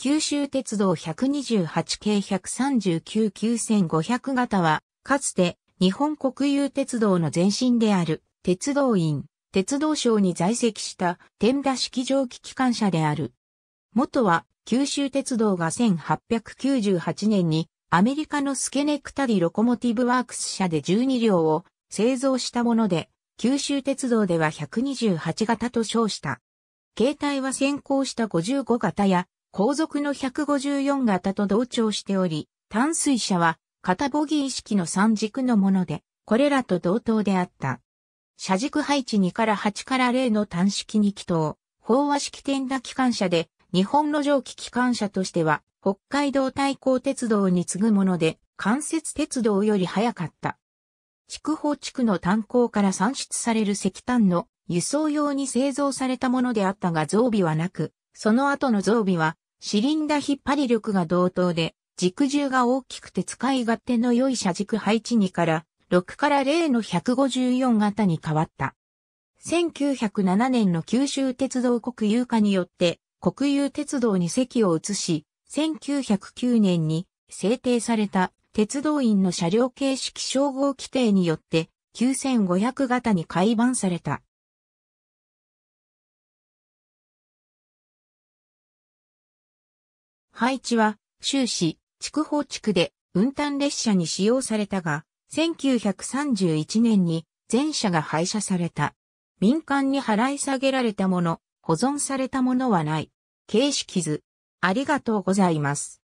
九州鉄道128系139 9500型は、かつて日本国有鉄道の前身である鉄道院、鉄道省に在籍した天田式蒸気機関車である。元は九州鉄道が1898年にアメリカのスケネクタリロコモティブワークス社で12両を製造したもので、九州鉄道では128型と称した。携帯は先行した55型や後続の154型と同調しており、淡水車は片ボギー式の三軸のもので、これらと同等であった。車軸配置2から8から0の単式2気筒、飽和式転打機関車で、日本の蒸気機関車としては、北海道対抗鉄道に次ぐもので、関節鉄道より早かった。筑豊地区の炭鉱から産出される石炭の輸送用に製造されたものであったが増備はなく、その後の増備はシリンダ引っ張り力が同等で、軸重が大きくて使い勝手の良い車軸配置2から6から0の154型に変わった。1907年の九州鉄道国有化によって国有鉄道に席を移し、1909年に制定された鉄道員の車両形式称号規定によって9500型に改版された。配置は、終始、筑豊地区で運搬列車に使用されたが、1931年に全車が廃車された。民間に払い下げられたもの、保存されたものはない。形式図。ありがとうございます。